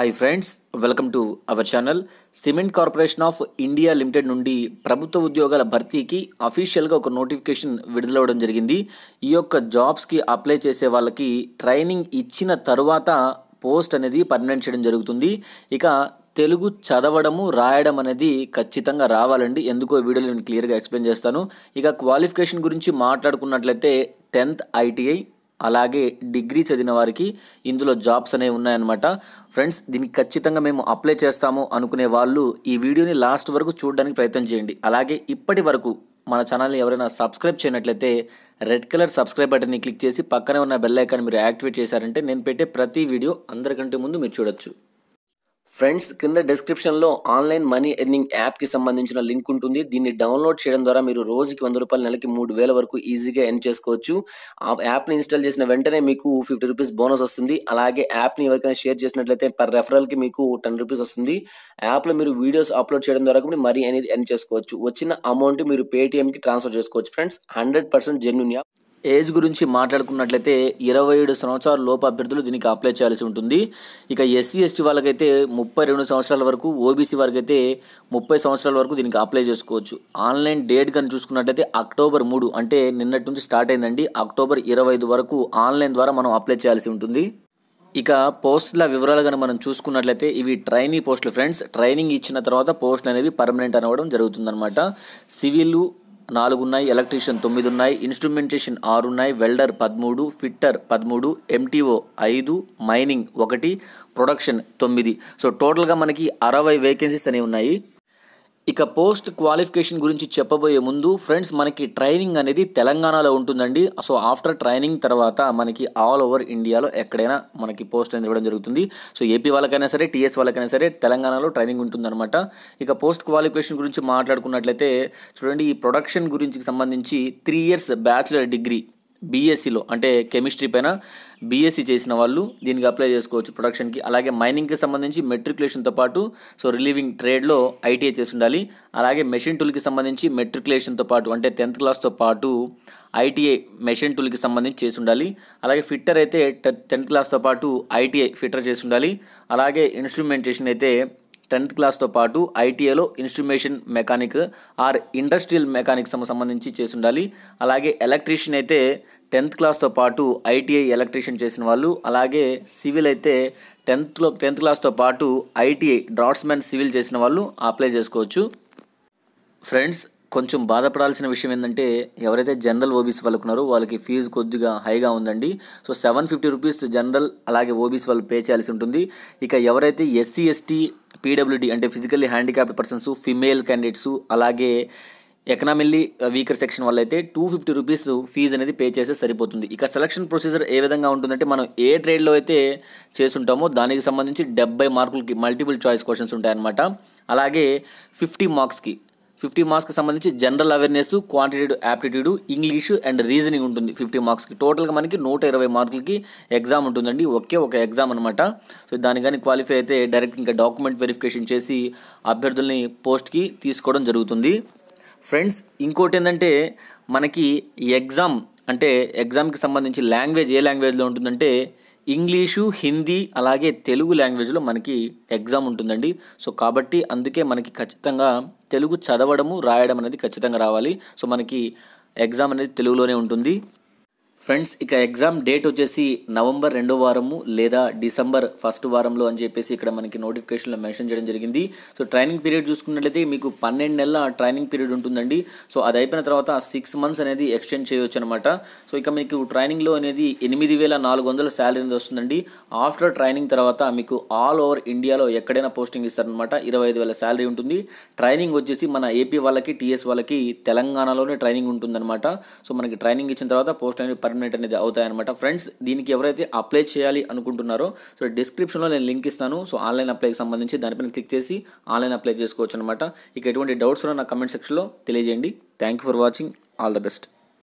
hi friends welcome to our channel cement corporation of India limited నుండి ప్రభుత్వ ఉద్యోగాల భర్తీకి అఫీషియల్గా ఒక నోటిఫికేషన్ విడుదలవ్వడం జరిగింది ఈ యొక్క జాబ్స్కి అప్లై చేసే వాళ్ళకి ట్రైనింగ్ ఇచ్చిన తరువాత పోస్ట్ అనేది పర్మనెంట్ చేయడం జరుగుతుంది ఇక తెలుగు చదవడము రాయడం అనేది ఖచ్చితంగా రావాలండి ఎందుకో వీడియోలో నేను క్లియర్గా ఎక్స్ప్లెయిన్ చేస్తాను ఇక క్వాలిఫికేషన్ గురించి మాట్లాడుకున్నట్లయితే టెన్త్ ఐటీఐ అలాగే డిగ్రీ చదివిన వారికి ఇందులో జాబ్స్ అనేవి ఉన్నాయన్నమాట ఫ్రెండ్స్ దీనికి ఖచ్చితంగా మేము అప్లై చేస్తాము అనుకునే వాళ్ళు ఈ వీడియోని లాస్ట్ వరకు చూడడానికి ప్రయత్నం చేయండి అలాగే ఇప్పటి వరకు మన ఛానల్ని ఎవరైనా సబ్స్క్రైబ్ చేయనట్లయితే రెడ్ కలర్ సబ్స్క్రైబ్ బటన్ని క్లిక్ చేసి పక్కనే ఉన్న బెల్ ఐకాన్ మీరు యాక్టివేట్ చేశారంటే నేను పెట్టే ప్రతి వీడియో అందరికంటే ముందు మీరు చూడొచ్చు ఫ్రెండ్స్ కింద డిస్క్రిప్షన్లో ఆన్లైన్ మనీ ఎర్నింగ్ యాప్కి సంబంధించిన లింక్ ఉంటుంది దీన్ని డౌన్లోడ్ చేయడం ద్వారా మీరు రోజుకి వంద రూపాయలు నెలకి మూడు వేల వరకు ఈజీగా ఎర్న్ చేసుకోవచ్చు ఆ యాప్ని ఇన్స్టాల్ చేసిన వెంటనే మీకు ఫిఫ్టీ రూపీస్ బోనస్ వస్తుంది అలాగే యాప్ని ఎవరికైనా షేర్ చేసినట్లయితే పర్ రెఫరల్కి మీకు టెన్ రూపీస్ వస్తుంది యాప్లో మీరు వీడియోస్ అప్లోడ్ చేయడం ద్వారా కూడా మరీ అనేది ఎర్న్ చేసుకోవచ్చు వచ్చిన అమౌంట్ మీరు పేటీఎంకి ట్రాన్స్ఫర్ చేసుకోవచ్చు friends hundred percent genuine app age గురించి మాట్లాడుకున్నట్లయితే ఇరవై ఏడు సంవత్సరాల లోపు అభ్యర్థులు దీనికి అప్లై చేయాల్సి ఉంటుంది ఇక ఎస్సీ ఎస్టీ వాళ్ళకైతే ముప్పై రెండు సంవత్సరాల వరకు ఓబీసీ వారికి అయితే ముప్పై సంవత్సరాల వరకు దీనికి అప్లై చేసుకోవచ్చు ఆన్లైన్ డేట్ కానీ చూసుకున్నట్లయితే అక్టోబర్ మూడు అంటే నిన్నటి నుంచి స్టార్ట్ అయిందండి అక్టోబర్ ఇరవై ఐదు వరకు ఆన్లైన్ ద్వారా మనం అప్లై చేయాల్సి ఉంటుంది ఇక పోస్టుల వివరాలు కానీ మనం చూసుకున్నట్లయితే ఇవి ట్రైనింగ్ పోస్టులు ఫ్రెండ్స్ ట్రైనింగ్ ఇచ్చిన తర్వాత పోస్టులు అనేవి పర్మనెంట్ అనవడం జరుగుతుందనమాట సివిల్ నాలుగు ఉన్నాయి ఎలక్ట్రీషియన్ తొమ్మిది ఉన్నాయి ఇన్స్ట్రుమెంటేషన్ ఆరు ఉన్నాయి వెల్డర్ పదమూడు ఫిట్టర్ పదమూడు ఎంటీఓ ఐదు మైనింగ్ ఒకటి ప్రొడక్షన్ తొమ్మిది సో టోటల్గా మనకి అరవై వేకెన్సీస్ అనేవి ఉన్నాయి ఇక పోస్ట్ క్వాలిఫికేషన్ గురించి చెప్పబోయే ముందు ఫ్రెండ్స్ మనకి ట్రైనింగ్ అనేది తెలంగాణలో ఉంటుందండి సో ఆఫ్టర్ ట్రైనింగ్ తర్వాత మనకి ఆల్ ఓవర్ ఇండియాలో ఎక్కడైనా మనకి పోస్ట్ అనేది ఇవ్వడం జరుగుతుంది సో ఏపీ వాళ్ళకైనా సరే టీఎస్ వాళ్ళకైనా సరే తెలంగాణలో ట్రైనింగ్ ఉంటుందన్నమాట ఇక పోస్ట్ క్వాలిఫికేషన్ గురించి మాట్లాడుకున్నట్లయితే చూడండి ఈ ప్రొడక్షన్ గురించి సంబంధించి త్రీ ఇయర్స్ బ్యాచిలర్ డిగ్రీ బీఎస్సీలో అంటే కెమిస్ట్రీ పైన బీఎస్సీ చేసిన వాళ్ళు దీనికి అప్లై చేసుకోవచ్చు ప్రొడక్షన్కి అలాగే మైనింగ్కి సంబంధించి మెట్రికులేషన్తో పాటు సో రిలీవింగ్ ట్రేడ్లో ఐటీఐ చేసి ఉండాలి అలాగే మెషిన్ టూల్కి సంబంధించి మెట్రికులేషన్తో పాటు అంటే టెన్త్ క్లాస్తో పాటు ఐటీఐ మెషిన్ టూల్కి సంబంధించి చేసి ఉండాలి అలాగే ఫిట్టర్ అయితే టెన్త్ క్లాస్తో పాటు ఐటీఐ ఫిట్టర్ చేసి ఉండాలి అలాగే ఇన్స్ట్రుమెంటేషన్ అయితే టెన్త్ క్లాస్తో పాటు ఐటీఐలో instrumentation mechanic or industrial mechanics సంబంధించి చేసి ఉండాలి అలాగే ఎలక్ట్రీషియన్ అయితే టెన్త్ క్లాస్తో పాటు ఐటీఐ ఎలక్ట్రీషియన్ చేసిన వాళ్ళు అలాగే సివిల్ అయితే టెన్త్లో టెన్త్ క్లాస్తో పాటు ఐటీఐ డ్రాట్స్మెన్ సివిల్ చేసిన వాళ్ళు అప్లై చేసుకోవచ్చు ఫ్రెండ్స్ కొంచెం బాధపడాల్సిన విషయం ఏంటంటే ఎవరైతే జనరల్ ఓబీసీ వాళ్ళు ఉన్నారో వాళ్ళకి ఫీజు కొద్దిగా హైగా ఉందండి so seven fifty rupees general అలాగే ఓబీసీ వాళ్ళు పే చేయాల్సి ఉంటుంది ఇక ఎవరైతే ఎస్సీ ఎస్టీ పీడబ్ల్యూడి అంటే physically handicapped persons female candidates అలాగే ఎకనామిల్లీ వీకర్ సెక్షన్ వల్ల అయితే టూ ఫిఫ్టీ రూపీస్ ఫీజు అనేది పే చేస్తే సరిపోతుంది ఇక సెలక్షన్ ప్రొసీజర్ ఏ విధంగా ఉంటుందంటే మనం ఏ ట్రేడ్లో అయితే చేస్తుంటామో దానికి సంబంధించి డెబ్బై మార్కులకి మల్టిపుల్ చాయిస్ క్వశ్చన్స్ ఉంటాయన్నమాట అలాగే ఫిఫ్టీ మార్క్స్కి ఫిఫ్టీ మార్క్స్కి సంబంధించి general awareness quantitative aptitude English and reasoning ఉంటుంది ఫిఫ్టీ మార్క్స్కి టోటల్గా మనకి నూట ఇరవై మార్కులకి ఎగ్జామ్ ఉంటుందండి ఒకే ఒక ఎగ్జామ్ అనమాట సో దాని కానీ క్వాలిఫై అయితే డైరెక్ట్ ఇంకా డాక్యుమెంట్ వెరిఫికేషన్ చేసి అభ్యర్థుల్ని పోస్ట్కి తీసుకోవడం జరుగుతుంది ఫ్రెండ్స్ ఇంకోటి ఏంటంటే మనకి ఎగ్జామ్ అంటే ఎగ్జామ్కి సంబంధించి లాంగ్వేజ్ ఏ లాంగ్వేజ్లో ఉంటుందంటే ఇంగ్లీషు హిందీ అలాగే తెలుగు లాంగ్వేజ్లో మనకి ఎగ్జామ్ ఉంటుందండి సో కాబట్టి అందుకే మనకి ఖచ్చితంగా తెలుగు చదవడము రాయడం అనేది ఖచ్చితంగా రావాలి సో మనకి ఎగ్జామ్ అనేది తెలుగులోనే ఉంటుంది ఫ్రెండ్స్ ఇక ఎగ్జామ్ డేట్ వచ్చేసి నవంబర్ రెండో వారము లేదా డిసెంబర్ ఫస్ట్ వారంలో అని చెప్పేసి ఇక్కడ మనకి నోటిఫికేషన్లో మెన్షన్ చేయడం జరిగింది సో ట్రైనింగ్ పీరియడ్ చూసుకున్నట్లయితే మీకు పన్నెండు నెలల ట్రైనింగ్ పీరియడ్ ఉంటుందండి సో అది అయిపోయిన తర్వాత సిక్స్ మంత్స్ అనేది ఎక్స్టెండ్ చేయొచ్చు అనమాట సో ఇక మీకు ట్రైనింగ్లో అనేది ఎనిమిది వేల నాలుగు వందల శాలరీ అనేది వస్తుందండి ఆఫ్టర్ ట్రైనింగ్ తర్వాత మీకు ఆల్ ఓవర్ ఇండియాలో ఎక్కడైనా పోస్టింగ్ ఇస్తారనమాట ఇరవై ఐదు వేల శాలరీ ఉంటుంది ట్రైనింగ్ వచ్చేసి మన ఏపీ వాళ్ళకి టీఎస్ వాళ్ళకి తెలంగాణలోనే ట్రైనింగ్ ఉంటుందన్నమాట సో మనకి ట్రైనింగ్ ఇచ్చిన తర్వాత పోస్ట్ అనేది పర్మనెంట్ అనేది అవుతాయన్నమాట ఫ్రెండ్స్ దీనికి ఎవరైతే అప్లై చేయాలి అనుకుంటున్నారో సో డిస్క్రిప్షన్లో నేను లింక్ ఇస్తాను సో ఆన్లైన్ అప్లైకి సంబంధించి దానిపైన క్లిక్ చేసి ఆన్లైన్ అప్లై చేసుకోవచ్చు అనమాట ఇక ఎటువంటి డౌట్స్ ఉన్నా నా కమెంట్ సెక్షన్లో తెలియజేయండి thank you for watching all the best